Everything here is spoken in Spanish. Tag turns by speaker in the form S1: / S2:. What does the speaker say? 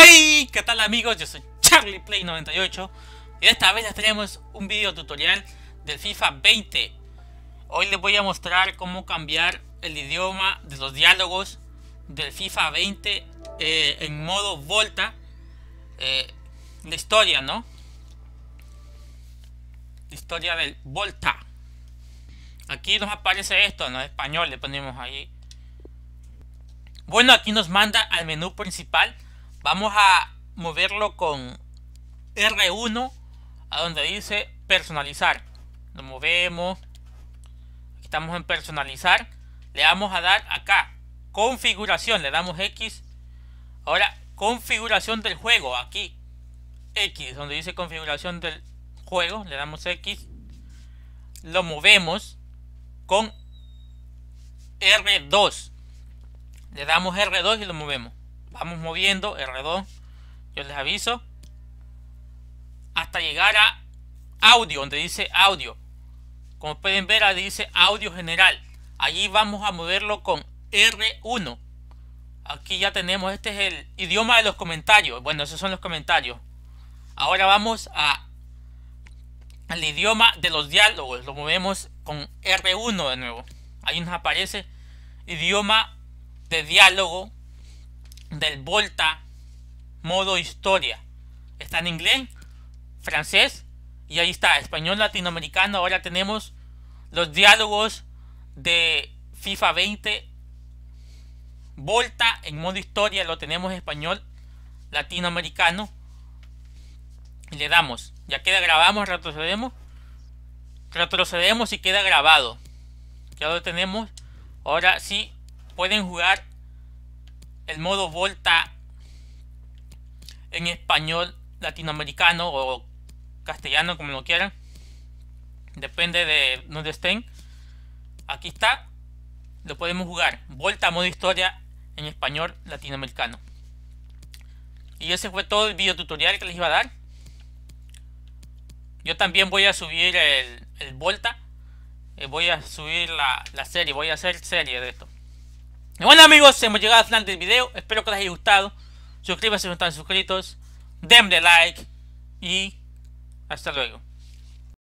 S1: ¡Hey! ¿Qué tal amigos? Yo soy CharliePlay98 y esta vez les traemos un video tutorial del FIFA 20. Hoy les voy a mostrar cómo cambiar el idioma de los diálogos del FIFA 20 eh, en modo Volta. Eh, la historia, ¿no? La historia del Volta. Aquí nos aparece esto, ¿no? Español le ponemos ahí. Bueno, aquí nos manda al menú principal Vamos a moverlo con R1 a donde dice personalizar. Lo movemos. estamos en personalizar. Le vamos a dar acá. Configuración. Le damos X. Ahora, configuración del juego. Aquí. X. Donde dice configuración del juego. Le damos X. Lo movemos con R2. Le damos R2 y lo movemos. Vamos moviendo R2. Yo les aviso. Hasta llegar a audio, donde dice audio. Como pueden ver, ahí dice audio general. Allí vamos a moverlo con R1. Aquí ya tenemos, este es el idioma de los comentarios. Bueno, esos son los comentarios. Ahora vamos a al idioma de los diálogos. Lo movemos con R1 de nuevo. Ahí nos aparece idioma de diálogo del Volta modo historia. Está en inglés, francés y ahí está, español latinoamericano. Ahora tenemos los diálogos de FIFA 20 Volta en modo historia, lo tenemos en español latinoamericano. Y le damos, ya queda grabamos, retrocedemos. Retrocedemos y queda grabado. Ya lo tenemos. Ahora sí pueden jugar el modo Volta en español latinoamericano o castellano, como lo quieran. Depende de donde estén. Aquí está. Lo podemos jugar. Volta modo historia en español latinoamericano. Y ese fue todo el video tutorial que les iba a dar. Yo también voy a subir el, Volta. Eh, voy a subir la serie. Voy a hacer serie de esto bueno amigos, hemos llegado al final del video. Espero que les haya gustado. Suscríbanse si no están suscritos. Denle like. Y hasta luego.